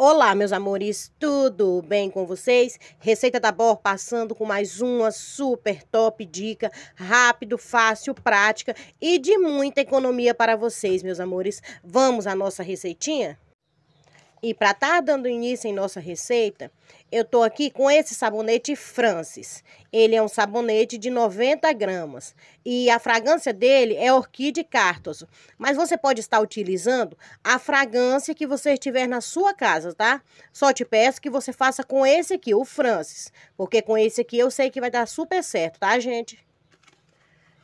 Olá, meus amores, tudo bem com vocês? Receita da Bor passando com mais uma super top dica, rápido, fácil, prática e de muita economia para vocês, meus amores. Vamos à nossa receitinha? E para estar tá dando início em nossa receita, eu estou aqui com esse sabonete Francis. Ele é um sabonete de 90 gramas e a fragrância dele é orquídea e Mas você pode estar utilizando a fragrância que você tiver na sua casa, tá? Só te peço que você faça com esse aqui, o Francis, porque com esse aqui eu sei que vai dar super certo, tá, gente?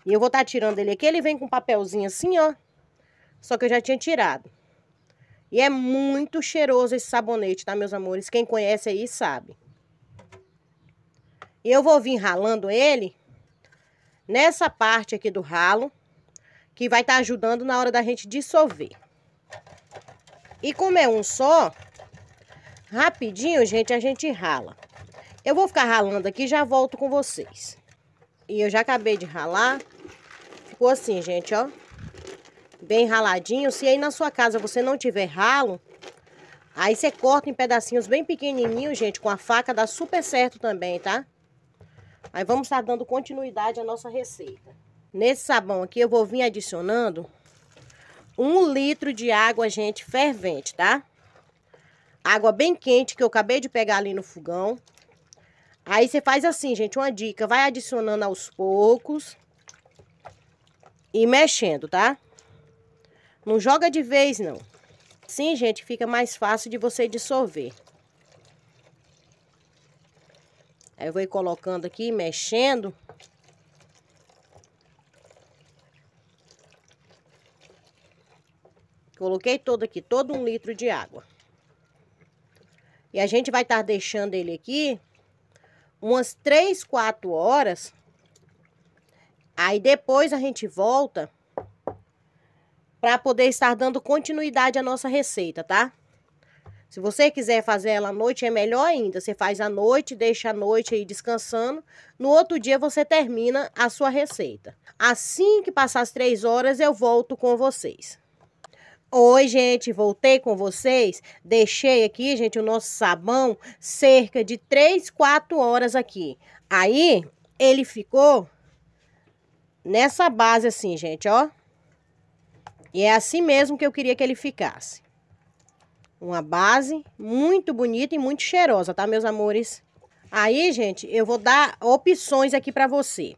E eu vou estar tá tirando ele aqui, ele vem com papelzinho assim, ó, só que eu já tinha tirado. E é muito cheiroso esse sabonete, tá, meus amores? Quem conhece aí sabe. E eu vou vir ralando ele nessa parte aqui do ralo, que vai estar tá ajudando na hora da gente dissolver. E como é um só, rapidinho, gente, a gente rala. Eu vou ficar ralando aqui e já volto com vocês. E eu já acabei de ralar. Ficou assim, gente, ó bem raladinho. Se aí na sua casa você não tiver ralo, aí você corta em pedacinhos bem pequenininhos, gente, com a faca dá super certo também, tá? Aí vamos estar tá dando continuidade à nossa receita. Nesse sabão aqui eu vou vir adicionando um litro de água, gente, fervente, tá? Água bem quente que eu acabei de pegar ali no fogão. Aí você faz assim, gente, uma dica. Vai adicionando aos poucos e mexendo, tá? Não joga de vez, não. Sim, gente, fica mais fácil de você dissolver. Aí eu vou colocando aqui, mexendo. Coloquei todo aqui, todo um litro de água. E a gente vai estar tá deixando ele aqui umas 3, 4 horas. Aí depois a gente volta para poder estar dando continuidade à nossa receita, tá? Se você quiser fazer ela à noite, é melhor ainda. Você faz à noite, deixa a noite aí descansando. No outro dia, você termina a sua receita. Assim que passar as três horas, eu volto com vocês. Oi, gente, voltei com vocês. Deixei aqui, gente, o nosso sabão cerca de 3, 4 horas aqui. Aí, ele ficou nessa base assim, gente, ó. E é assim mesmo que eu queria que ele ficasse. Uma base muito bonita e muito cheirosa, tá, meus amores? Aí, gente, eu vou dar opções aqui para você.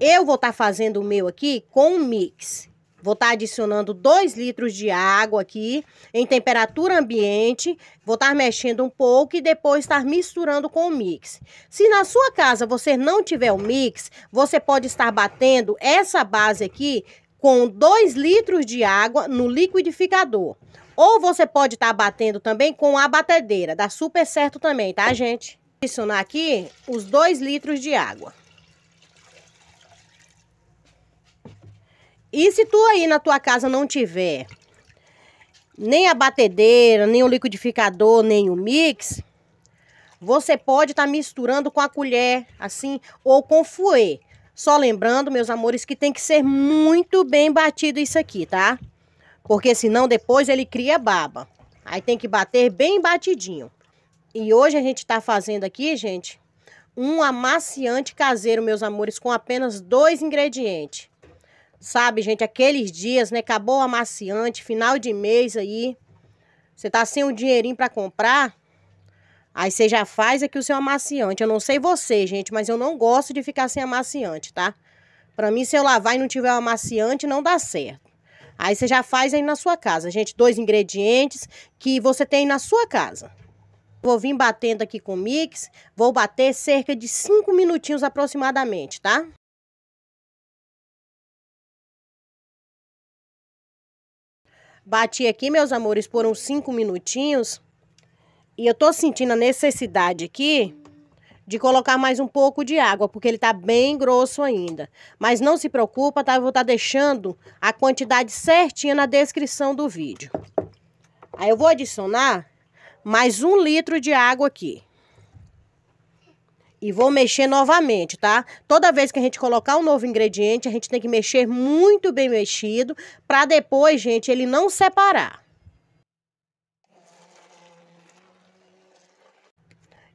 Eu vou estar tá fazendo o meu aqui com um mix. Vou estar tá adicionando 2 litros de água aqui em temperatura ambiente. Vou estar tá mexendo um pouco e depois estar tá misturando com o mix. Se na sua casa você não tiver o mix, você pode estar batendo essa base aqui com 2 litros de água no liquidificador. Ou você pode estar tá batendo também com a batedeira, dá super certo também, tá, gente? Adicionar aqui os 2 litros de água. E se tu aí na tua casa não tiver nem a batedeira, nem o liquidificador, nem o mix, você pode estar tá misturando com a colher, assim, ou com fouet. Só lembrando, meus amores, que tem que ser muito bem batido isso aqui, tá? Porque senão depois ele cria baba. Aí tem que bater bem batidinho. E hoje a gente tá fazendo aqui, gente, um amaciante caseiro, meus amores, com apenas dois ingredientes. Sabe, gente, aqueles dias, né? Acabou o amaciante, final de mês aí. Você tá sem o um dinheirinho para comprar, Aí você já faz aqui o seu amaciante. Eu não sei você, gente, mas eu não gosto de ficar sem amaciante, tá? Pra mim, se eu lavar e não tiver o amaciante, não dá certo. Aí você já faz aí na sua casa, gente. Dois ingredientes que você tem na sua casa. Vou vir batendo aqui com o mix. Vou bater cerca de cinco minutinhos aproximadamente, tá? Bati aqui, meus amores, por uns cinco minutinhos. E eu tô sentindo a necessidade aqui de colocar mais um pouco de água, porque ele tá bem grosso ainda. Mas não se preocupa, tá? Eu vou estar tá deixando a quantidade certinha na descrição do vídeo. Aí eu vou adicionar mais um litro de água aqui. E vou mexer novamente, tá? Toda vez que a gente colocar um novo ingrediente, a gente tem que mexer muito bem mexido, para depois, gente, ele não separar.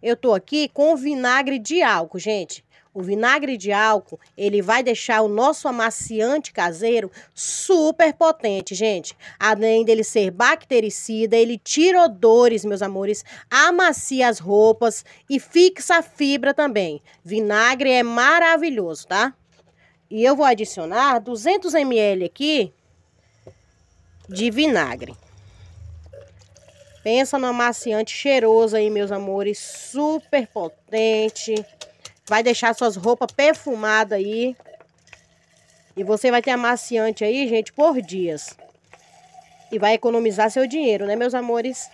eu tô aqui com vinagre de álcool, gente. O vinagre de álcool, ele vai deixar o nosso amaciante caseiro super potente, gente. Além dele ser bactericida, ele tira odores, meus amores, amacia as roupas e fixa a fibra também. Vinagre é maravilhoso, tá? E eu vou adicionar 200 ml aqui de vinagre. Pensa no amaciante cheiroso aí, meus amores. Super potente. Vai deixar suas roupas perfumadas aí. E você vai ter amaciante aí, gente, por dias. E vai economizar seu dinheiro, né, meus amores?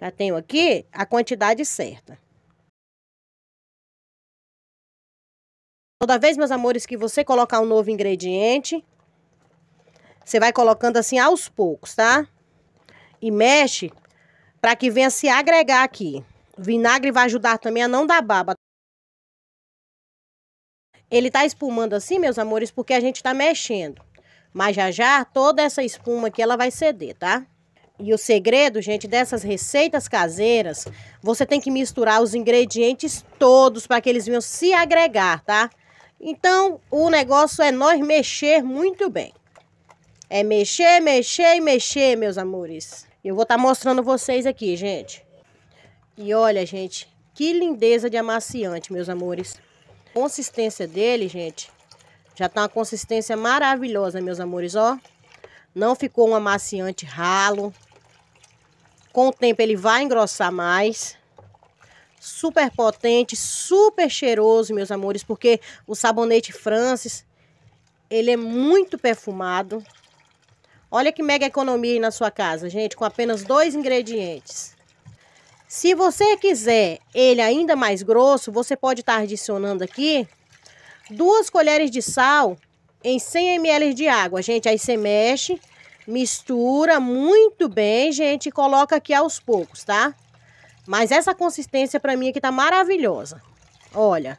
Já tenho aqui a quantidade certa. Toda vez, meus amores, que você colocar um novo ingrediente, você vai colocando assim aos poucos, tá? E mexe para que venha se agregar aqui. O vinagre vai ajudar também a não dar baba. Ele tá espumando assim, meus amores, porque a gente tá mexendo. Mas já já toda essa espuma aqui ela vai ceder, tá? E o segredo, gente, dessas receitas caseiras, você tem que misturar os ingredientes todos para que eles venham se agregar, tá? Então, o negócio é nós mexer muito bem. É mexer, mexer e mexer, meus amores. Eu vou estar tá mostrando vocês aqui, gente. E olha, gente, que lindeza de amaciante, meus amores. A consistência dele, gente, já tá uma consistência maravilhosa, meus amores, ó. Não ficou um amaciante ralo. Com o tempo ele vai engrossar mais. Super potente, super cheiroso, meus amores, porque o sabonete Francis, ele é muito perfumado. Olha que mega economia aí na sua casa, gente, com apenas dois ingredientes. Se você quiser ele ainda mais grosso, você pode estar tá adicionando aqui duas colheres de sal em 100 ml de água, gente. Aí você mexe, mistura muito bem, gente, e coloca aqui aos poucos, tá? Mas essa consistência para mim aqui é tá maravilhosa. Olha,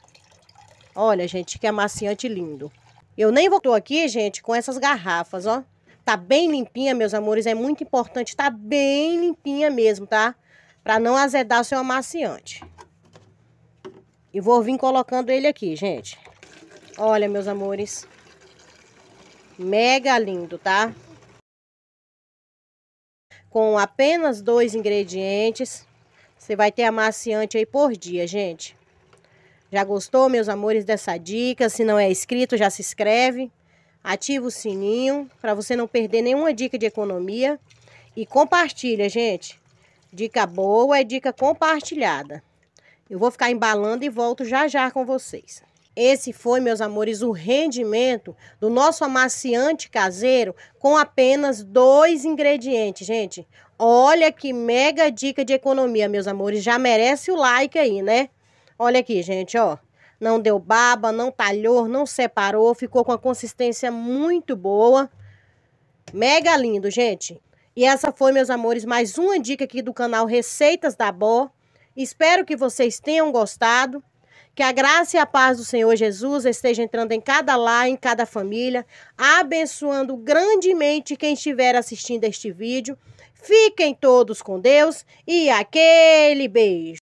olha, gente, que amaciante lindo. Eu nem voltou aqui, gente, com essas garrafas, ó. Tá bem limpinha, meus amores, é muito importante, tá bem limpinha mesmo, tá? Pra não azedar o seu amaciante. E vou vir colocando ele aqui, gente. Olha, meus amores. Mega lindo, tá? Com apenas dois ingredientes, você vai ter amaciante aí por dia, gente. Já gostou, meus amores, dessa dica? Se não é inscrito, já se inscreve ativa o sininho para você não perder nenhuma dica de economia e compartilha, gente. Dica boa é dica compartilhada. Eu vou ficar embalando e volto já já com vocês. Esse foi, meus amores, o rendimento do nosso amaciante caseiro com apenas dois ingredientes, gente. Olha que mega dica de economia, meus amores. Já merece o like aí, né? Olha aqui, gente, ó não deu baba, não talhou, não separou, ficou com a consistência muito boa. Mega lindo, gente. E essa foi, meus amores, mais uma dica aqui do canal Receitas da Bó. Espero que vocês tenham gostado. Que a graça e a paz do Senhor Jesus esteja entrando em cada lar, em cada família, abençoando grandemente quem estiver assistindo este vídeo. Fiquem todos com Deus e aquele beijo.